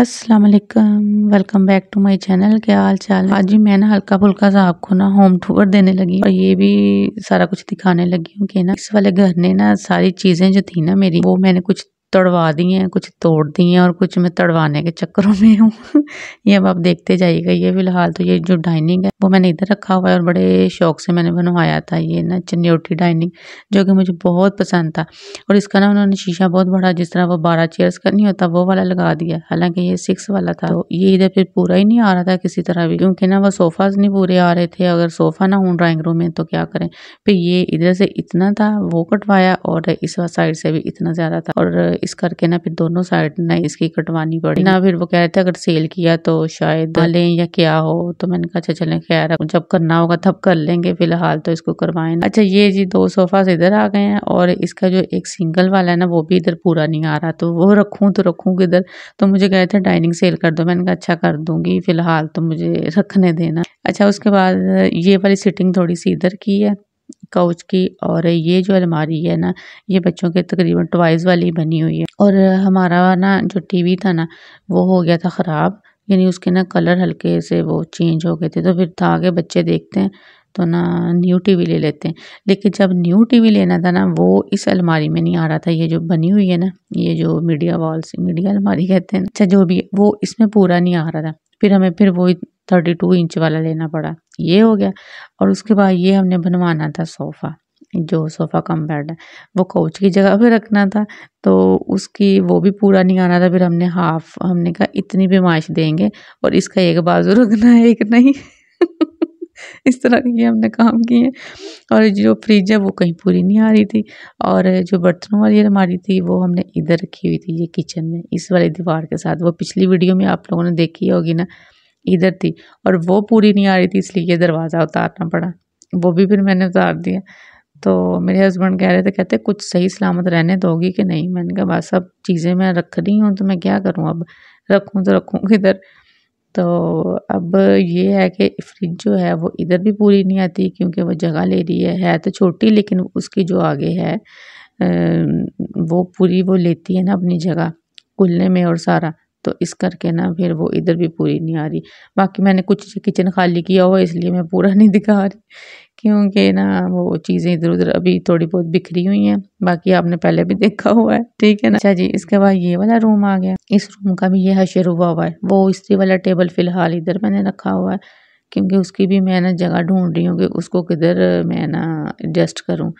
अस्सलाम वालेकुम welcome back to my channel क्या हाल चाल आज भी मैं ना हल्का फुल्का सा आपको ना होम टूर देने लगी और ये भी सारा कुछ दिखाने लगी हूँ कि ना इस वाले घर ने ना सारी चीज़ें जो थी ना मेरी वो मैंने कुछ तोड़वा दिए हैं कुछ तोड़ दिए हैं और कुछ मैं तड़वाने के चक्करों में हूँ ये अब आप देखते जाइएगा ये फ़िलहाल तो ये जो डाइनिंग है वो मैंने इधर रखा हुआ है और बड़े शौक से मैंने बनवाया था ये ना चन्नी डाइनिंग जो कि मुझे बहुत पसंद था और इसका ना उन्होंने शीशा बहुत बड़ा जिस तरह वो बारह चेयर्स का नहीं होता वो वाला लगा दिया हालांकि ये सिक्स वाला था तो ये इधर फिर पूरा ही नहीं आ रहा था किसी तरह भी क्योंकि ना वो सोफ़ाज़ नहीं पूरे आ रहे थे अगर सोफ़ा ना हूँ ड्राॅइंग रूम में तो क्या करें फिर ये इधर से इतना था वो कटवाया और इस साइड से भी इतना ज़्यादा था और इस करके ना फिर दोनों साइड ना इसकी कटवानी पड़ी ना फिर वो कह रहे थे अगर सेल किया तो शायद हाँ। लें या क्या हो तो मैंने कहा अच्छा चलें खैर जब करना होगा तब कर लेंगे फिलहाल तो इसको करवाए अच्छा ये जी दो सोफा इधर आ गए हैं और इसका जो एक सिंगल वाला है ना वो भी इधर पूरा नहीं आ रहा तो वो रखूँ तो रखू किधर तो मुझे कह रहे थे डाइनिंग सेल कर दो मैंने कहा अच्छा कर दूंगी फिलहाल तो मुझे रखने देना अच्छा उसके बाद ये वाली सिटिंग थोड़ी सी इधर की है काउच की और ये जो अलमारी है ना ये बच्चों के तकरीबन टॉयज वाली बनी हुई है और हमारा ना जो टीवी था ना वो हो गया था ख़राब यानी उसके ना कलर हल्के से वो चेंज हो गए थे तो फिर था आगे बच्चे देखते हैं तो ना न्यू टीवी ले लेते हैं लेकिन जब न्यू टीवी लेना था ना वो इस अलमारी में नहीं आ रहा था ये जो बनी हुई है ना ये जो मीडिया वॉल्स मीडिया अलमारी कहते हैं अच्छा जो भी वो इसमें पूरा नहीं आ रहा था फिर हमें फिर वो थर्टी टू इंच वाला लेना पड़ा ये हो गया और उसके बाद ये हमने बनवाना था सोफ़ा जो सोफ़ा कम बेड है वो कोच की जगह पे रखना था तो उसकी वो भी पूरा नहीं आना था फिर हमने हाफ हमने कहा इतनी बेमाइश देंगे और इसका एक बाजू रखना है एक नहीं इस तरह के हमने काम किए और जो फ्रिज है वो कहीं पूरी नहीं आ रही थी और जो बर्तनों वाली अलमारी थी वो हमने इधर रखी हुई थी ये किचन में इस वाली दीवार के साथ वो पिछली वीडियो में आप लोगों ने देखी होगी ना इधर थी और वो पूरी नहीं आ रही थी इसलिए ये दरवाज़ा उतारना पड़ा वो भी फिर मैंने उतार दिया तो मेरे हस्बैंड कह रहे थे कहते कुछ सही सलामत रहने दोगी कि नहीं मैंने कहा बस अब चीज़ें मैं रख रही हूँ तो मैं क्या करूँ अब रखूँ तो रखूँ इधर तो अब ये है कि फ्रिज जो है वो इधर भी पूरी नहीं आती क्योंकि वो जगह ले रही है है तो छोटी लेकिन उसकी जो आगे है वो पूरी वो लेती है ना अपनी जगह खुलने में और सारा तो इस करके ना फिर वो इधर भी पूरी नहीं आ रही बाकी मैंने कुछ किचन खाली किया हुआ इसलिए मैं पूरा नहीं दिखा रही क्योंकि ना वो चीज़ें इधर उधर अभी थोड़ी बहुत बिखरी हुई हैं बाकी आपने पहले भी देखा हुआ है ठीक है ना अच्छा जी इसके बाद ये वाला रूम आ गया इस रूम का भी ये हशर हुआ हुआ है वो इसी वाला टेबल फ़िलहाल इधर मैंने रखा हुआ है क्योंकि उसकी भी मैं ना जगह ढूंढ रही हूँ कि उसको किधर मैं ना एडजस्ट करूँ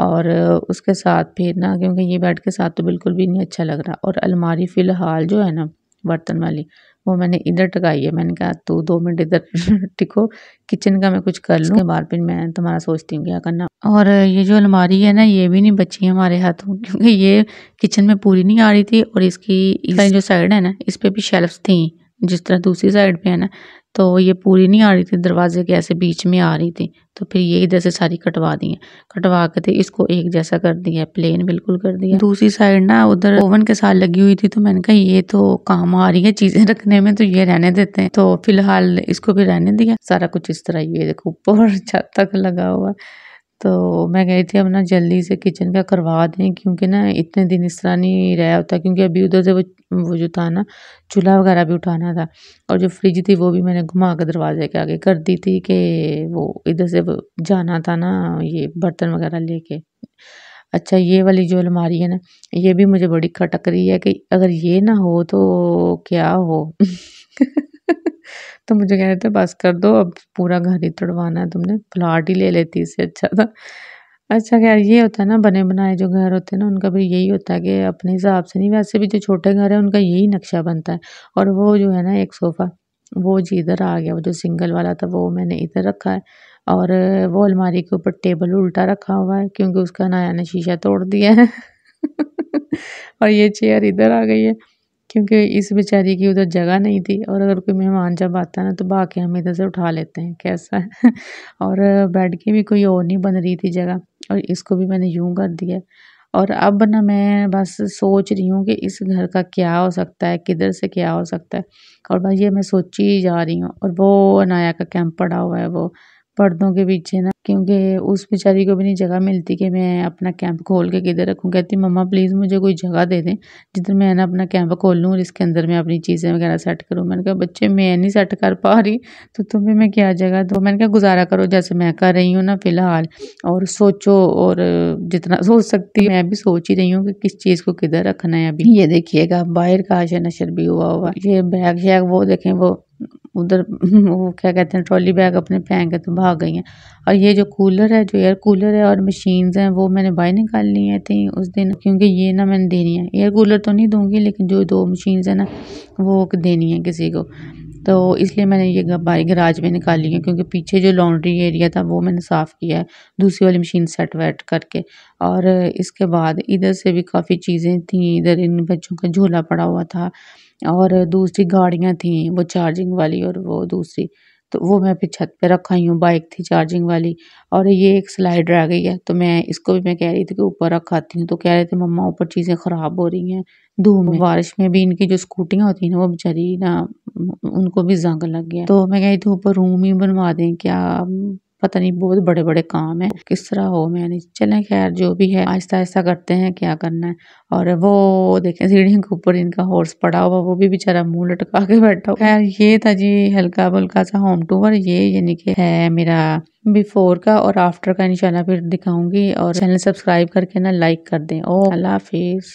और उसके साथ फिर ना क्योंकि ये बेड के साथ तो बिल्कुल भी नहीं अच्छा लग रहा और अलमारी फ़िलहाल जो है ना बर्तन वाली वो मैंने इधर टकाई है मैंने कहा तू दो मिनट इधर टिको किचन का मैं कुछ कर लूँ बार फिर मैं तुम्हारा सोचती हूँ क्या करना और ये जो अलमारी है ना ये भी नहीं बची है हमारे हाथों क्योंकि ये किचन में पूरी नहीं आ रही थी और इसकी इस जो साइड है ना इस पर भी शेल्फ्स थी जिस तरह दूसरी साइड पे है ना तो ये पूरी नहीं आ रही थी दरवाजे के ऐसे बीच में आ रही थी तो फिर ये इधर से सारी कटवा दी है कटवा के इसको एक जैसा कर दिया प्लेन बिल्कुल कर दिया दूसरी साइड ना उधर ओवन के साथ लगी हुई थी तो मैंने कहा ये तो काम आ रही है चीजें रखने में तो ये रहने देते हैं तो फिलहाल इसको भी रहने दिया सारा कुछ इस तरह ये देखो ऊपर छत तक लगा हुआ तो मैं गई थी अब ना जल्दी से किचन का करवा दें क्योंकि ना इतने दिन इस तरह नहीं रहा होता क्योंकि अभी उधर से वो वो जो था ना चूल्हा वगैरह भी उठाना था और जो फ्रिज थी वो भी मैंने घुमा कर दरवाजे के आगे कर दी थी कि वो इधर से जाना था ना ये बर्तन वगैरह लेके अच्छा ये वाली जो अलमारी है ना ये भी मुझे बड़ी खटक रही है कि अगर ये ना हो तो क्या हो तो मुझे कह रहे थे बस कर दो अब पूरा घर ही तोड़वाना है तुमने प्लाट ही ले लेती इससे अच्छा था अच्छा खैर ये होता है ना बने बनाए जो घर होते हैं ना उनका भी यही होता है कि अपने हिसाब से नहीं वैसे भी जो छोटे घर हैं उनका यही नक्शा बनता है और वो जो है ना एक सोफ़ा वो जी इधर आ गया वो जो सिंगल वाला था वो मैंने इधर रखा है और वो अलमारी के ऊपर टेबल उल्टा रखा हुआ है क्योंकि उसका नया ने शीशा तोड़ दिया है और ये चेयर इधर आ गई है क्योंकि इस बेचारी की उधर जगह नहीं थी और अगर कोई मेहमान जब आता है ना तो भाग के हम इधर से उठा लेते हैं कैसा है और बेड की भी कोई और नहीं बन रही थी जगह और इसको भी मैंने यूं कर दिया और अब ना मैं बस सोच रही हूँ कि इस घर का क्या हो सकता है किधर से क्या हो सकता है और बस ये मैं सोची जा रही हूँ और वो अनाया का कैंप पड़ा हुआ है वो पर्दों के पीछे ना क्योंकि उस बेचारी को भी नहीं जगह मिलती कि मैं अपना कैंप खोल के किधर रखूँ कहती मम्मा प्लीज़ मुझे कोई जगह दे दें जिधर मैं ना अपना कैंप खोल लूँ और इसके अंदर मैं अपनी चीज़ें वगैरह सेट करूँ मैंने कहा बच्चे मैं नहीं सेट कर पा रही तो तुम्हें मैं क्या जगह तो मैंने कहा गुजारा करो जैसे मैं कर रही हूँ ना फ़िलहाल और सोचो और जितना सोच सकती मैं भी सोच ही रही हूँ कि किस चीज़ को किधर रखना है अभी ये देखिएगा बाहर का आशा नशर भी हुआ हुआ ये बैग शैग वो देखें वो उधर वो क्या कहते हैं ट्रॉली बैग अपने फेंक के तो भाग गई हैं और ये जो कूलर है जो एयर कूलर है और मशीन्स हैं वो मैंने बाहर निकाल ली हैं थी उस दिन क्योंकि ये ना मैंने देनी है एयर कूलर तो नहीं दूंगी लेकिन जो दो मशीन्स हैं ना वो देनी है किसी को तो इसलिए मैंने ये बारी गराज में निकाली है क्योंकि पीछे जो लॉन्ड्री एरिया था वो मैंने साफ़ किया है दूसरी वाली मशीन सेट वेट करके और इसके बाद इधर से भी काफ़ी चीज़ें थी इधर इन बच्चों का झोला पड़ा हुआ था और दूसरी गाड़ियाँ थी वो चार्जिंग वाली और वो दूसरी तो वो मैं अभी छत पे ही हूँ बाइक थी चार्जिंग वाली और ये एक स्लाइड रह गई है तो मैं इसको भी मैं कह रही थी कि ऊपर रखाती हूँ तो कह रहे थे मम्मा ऊपर चीज़ें ख़राब हो रही हैं धूप में बारिश में भी इनकी जो स्कूटियाँ होती हैं ना वो बेचारी ना उनको भी जंग लग गया तो मैं कह रही थी ऊपर रूम ही बनवा दें क्या पता नहीं बहुत बड़े बड़े काम है किस तरह हो मैंने चले खैर जो भी है आहिस्ता आहिस्ता करते हैं क्या करना है और वो देखें सीढ़ी के ऊपर इनका हॉर्स पड़ा हुआ वो भी बेचारा मुंह लटका के बैठा खैर ये था जी हल्का फुल्का सा होम टूवर ये यानी कि है मेरा बिफोर का और आफ्टर का इंशाल्लाह फिर दिखाऊंगी और चैनल सब्सक्राइब करके ना लाइक कर दें ओ अल्लाह हाफिज़